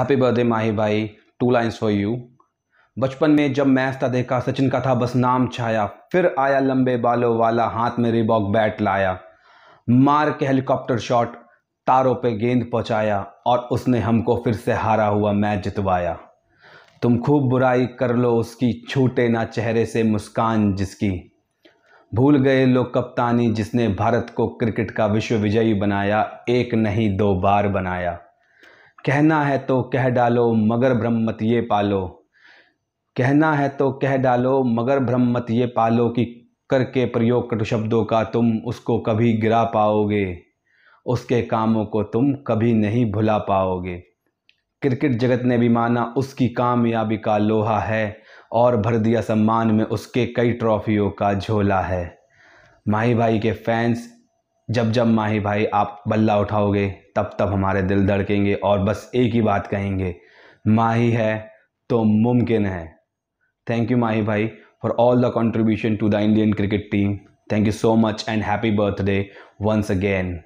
happy birthday माही भाई two lines for you बचपन में जब मैच था देखा सचिन का था बस नाम छाया फिर आया लंबे बालों वाला हाथ में रिबॉक बैट लाया मार के हेलीकॉप्टर शॉट तारों पे गेंद पहुंचाया और उसने हमको फिर से हारा हुआ मैच जितवाया तुम खूब बुराई कर लो उसकी छूटे ना चेहरे से मुस्कान जिसकी भूल गए लोग कप्तानी जिसने भारत को क्रिकेट का विश्व विजयी बनाया एक नहीं दो बार बनाया कहना है तो कह डालो मगर ब्रह्मत ये पालो कहना है तो कह डालो मगर ब्रह्मत ये पालो कि करके प्रयोग कटु शब्दों का तुम उसको कभी गिरा पाओगे उसके कामों को तुम कभी नहीं भुला पाओगे क्रिकेट जगत ने भी माना उसकी कामयाबी का लोहा है और भर दिया सम्मान में उसके कई ट्रॉफियों का झोला है माही भाई के फैंस जब जब माही भाई आप बल्ला उठाओगे तब तब हमारे दिल धड़केंगे और बस एक ही बात कहेंगे माही है तो मुमकिन है थैंक यू माही भाई for all the contribution to the Indian cricket team thank you so much and happy birthday once again